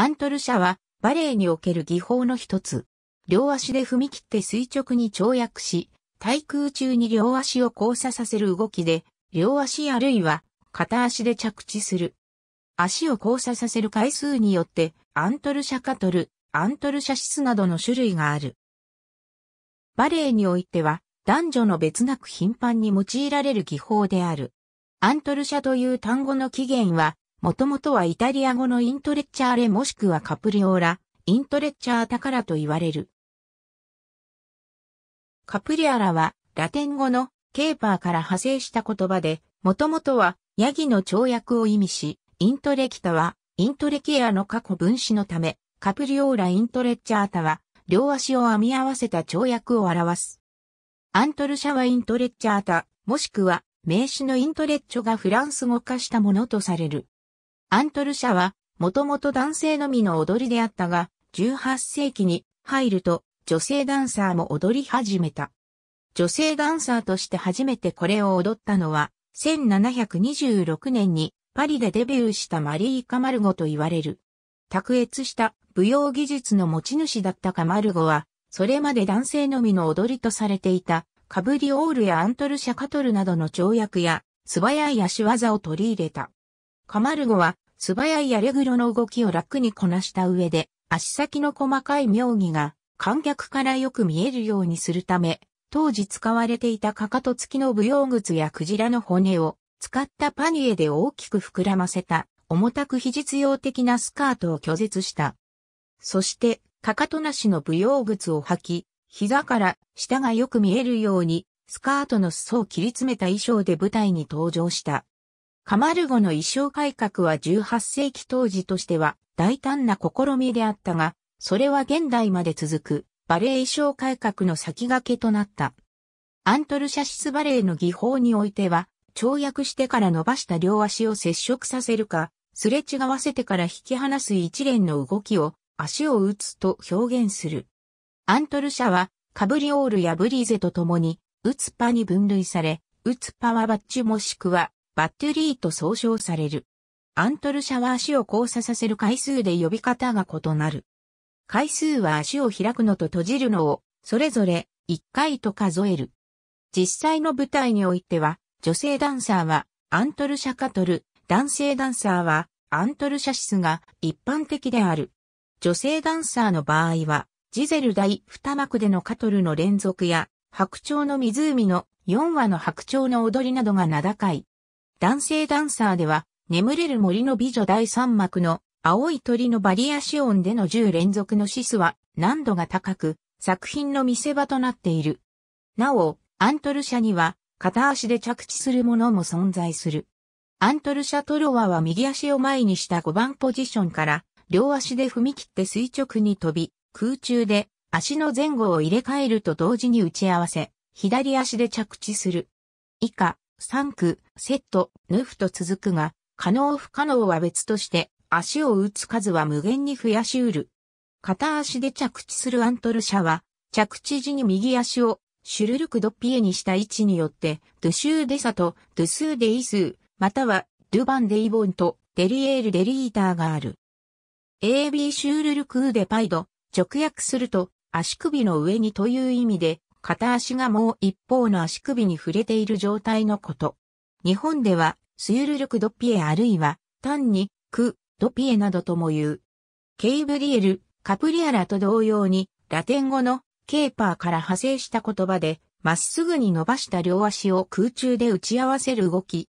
アントル社はバレエにおける技法の一つ。両足で踏み切って垂直に跳躍し、対空中に両足を交差させる動きで、両足あるいは片足で着地する。足を交差させる回数によって、アントルシャカトル、アントルシャシスなどの種類がある。バレエにおいては、男女の別なく頻繁に用いられる技法である。アントル社という単語の起源は、もともとはイタリア語のイントレッチャーレもしくはカプリオーラ、イントレッチャータからと言われる。カプリアラはラテン語のケーパーから派生した言葉で、もともとはヤギの跳躍を意味し、イントレキタはイントレケアの過去分子のため、カプリオーライントレッチャータは両足を編み合わせた跳躍を表す。アントルシャはイントレッチャータ、もしくは名詞のイントレッチョがフランス語化したものとされる。アントル社は、もともと男性のみの踊りであったが、18世紀に入ると女性ダンサーも踊り始めた。女性ダンサーとして初めてこれを踊ったのは、1726年にパリでデビューしたマリー・カマルゴと言われる。卓越した舞踊技術の持ち主だったカマルゴは、それまで男性のみの踊りとされていた、カブリオールやアントルシャカトルなどの跳躍や、素早い足技を取り入れた。カマルゴは素早いアレグロの動きを楽にこなした上で、足先の細かい妙技が観客からよく見えるようにするため、当時使われていたかかと付きの舞踊靴やクジラの骨を使ったパニエで大きく膨らませた重たく非実用的なスカートを拒絶した。そして、かかとなしの舞踊靴を履き、膝から下がよく見えるようにスカートの裾を切り詰めた衣装で舞台に登場した。カマルゴの衣装改革は18世紀当時としては大胆な試みであったが、それは現代まで続くバレエ衣装改革の先駆けとなった。アントルシャシスバレエの技法においては、跳躍してから伸ばした両足を接触させるか、すれ違わせてから引き離す一連の動きを足を打つと表現する。アントルシャはカブリオールやブリーゼと共に、打つパに分類され、打つパはバッチもしくはバッテリーと総称される。アントルャは足を交差させる回数で呼び方が異なる。回数は足を開くのと閉じるのを、それぞれ1回と数える。実際の舞台においては、女性ダンサーはアントルシャカトル、男性ダンサーはアントルシャシスが一般的である。女性ダンサーの場合は、ジゼル第二幕でのカトルの連続や、白鳥の湖の4話の白鳥の踊りなどが名高い。男性ダンサーでは、眠れる森の美女第3幕の青い鳥のバリアシオンでの10連続のシスは難度が高く、作品の見せ場となっている。なお、アントルシャには片足で着地するものも存在する。アントルシャトロワは右足を前にした5番ポジションから両足で踏み切って垂直に飛び、空中で足の前後を入れ替えると同時に打ち合わせ、左足で着地する。以下、三区、セット、ヌフと続くが、可能不可能は別として、足を打つ数は無限に増やしうる。片足で着地するアントル社は、着地時に右足をシュルルクドピエにした位置によって、ドゥシューデサとドゥスーデイスー、またはドゥバンデイボンとデリエールデリーターがある。AB シュールルクーデパイド、直訳すると足首の上にという意味で、片足がもう一方の足首に触れている状態のこと。日本では、スユルルクドピエあるいは、単に、ク、ドピエなどとも言う。ケイブリエル、カプリアラと同様に、ラテン語のケーパーから派生した言葉で、まっすぐに伸ばした両足を空中で打ち合わせる動き。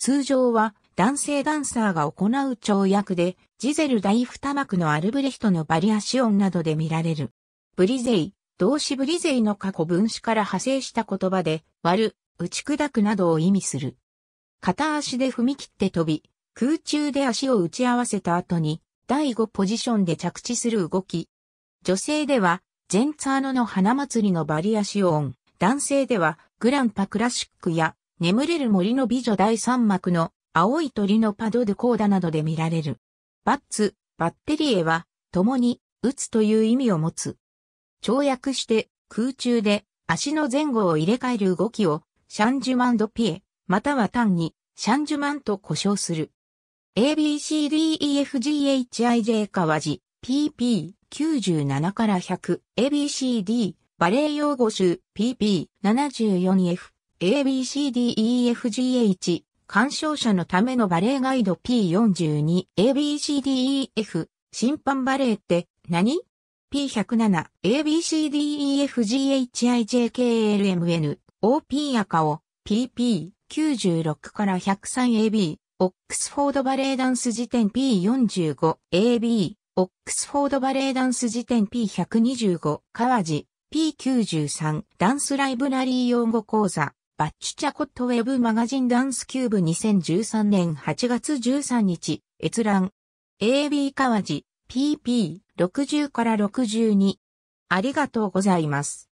通常は男性ダンサーが行う跳躍で、ジゼル大二幕のアルブレヒトのバリアシオンなどで見られる。ブリゼイ、動詞ブリゼイの過去分詞から派生した言葉で、割る、打ち砕くなどを意味する。片足で踏み切って飛び、空中で足を打ち合わせた後に、第5ポジションで着地する動き。女性では、ジェンツァーノの花祭りのバリアシオン。男性では、グランパクラシックや、眠れる森の美女第三幕の、青い鳥のパド・ドコーダなどで見られる。バッツ、バッテリエは、共に、打つという意味を持つ。跳躍して空中で足の前後を入れ替える動きをシャンジュマンドピエ、または単にシャンジュマンと呼称する。ABCDEFGHIJ 川地 PP97 から100 ABCD バレー用語集 PP74 F ABCDEFGH 鑑賞者のためのバレーガイド P42ABCDEF 審判バレーって何 P107、ABCDEFGHIJKLMN、OP 赤を PP96 から 103AB、オックスフォードバレーダンス辞典 P45、AB、オックスフォードバレーダンス辞典 P125、川地、P93、ダンスライブラリー用語講座、バッチュチャコットウェブマガジンダンスキューブ2013年8月13日、閲覧。AB 川地、pp60 から62。ありがとうございます。